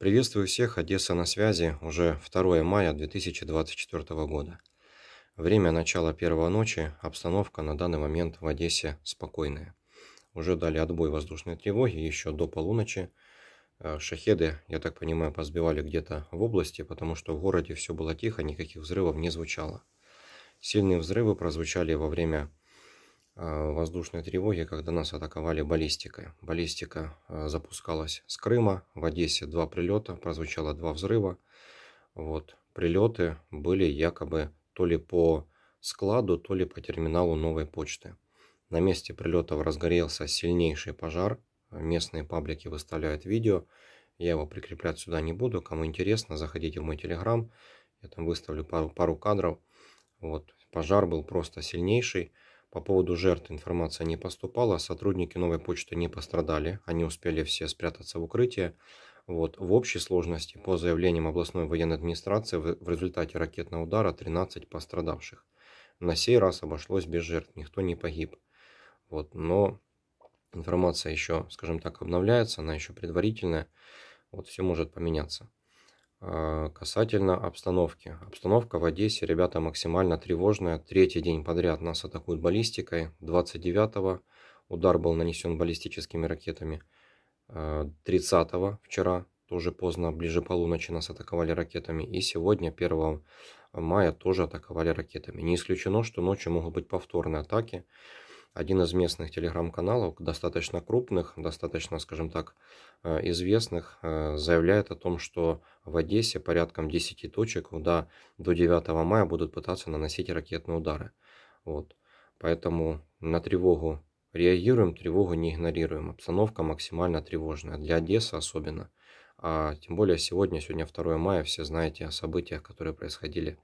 Приветствую всех, Одесса на связи, уже 2 мая 2024 года. Время начала первого ночи, обстановка на данный момент в Одессе спокойная. Уже дали отбой воздушной тревоги еще до полуночи. Э, шахеды, я так понимаю, позбивали где-то в области, потому что в городе все было тихо, никаких взрывов не звучало. Сильные взрывы прозвучали во время Э, воздушной тревоги, когда нас атаковали баллистикой. Баллистика э, запускалась с Крыма, в Одессе два прилета, прозвучало два взрыва. Вот. Прилеты были якобы то ли по складу, то ли по терминалу новой почты. На месте прилетов разгорелся сильнейший пожар. Местные паблики выставляют видео. Я его прикреплять сюда не буду. Кому интересно, заходите в мой телеграм. Я там выставлю пару, пару кадров. Вот. Пожар был просто сильнейший. По поводу жертв информация не поступала, сотрудники новой почты не пострадали, они успели все спрятаться в укрытие. Вот. В общей сложности, по заявлениям областной военной администрации, в результате ракетного удара 13 пострадавших. На сей раз обошлось без жертв, никто не погиб. Вот. Но информация еще, скажем так, обновляется, она еще предварительная. Вот все может поменяться. Э, касательно обстановки. Обстановка в Одессе, ребята, максимально тревожная. Третий день подряд нас атакуют баллистикой. 29-го удар был нанесен баллистическими ракетами. 30-го э, вчера, тоже поздно, ближе полуночи нас атаковали ракетами. И сегодня, 1 мая, тоже атаковали ракетами. Не исключено, что ночью могут быть повторные атаки. Один из местных телеграм-каналов, достаточно крупных, достаточно, скажем так, э, известных, заявляет о том, что в Одессе порядком 10 точек, куда до 9 мая будут пытаться наносить ракетные удары. Вот. Поэтому на тревогу реагируем, тревогу не игнорируем. Обстановка максимально тревожная, для Одессы особенно. А тем более сегодня, сегодня 2 мая, все знаете о событиях, которые происходили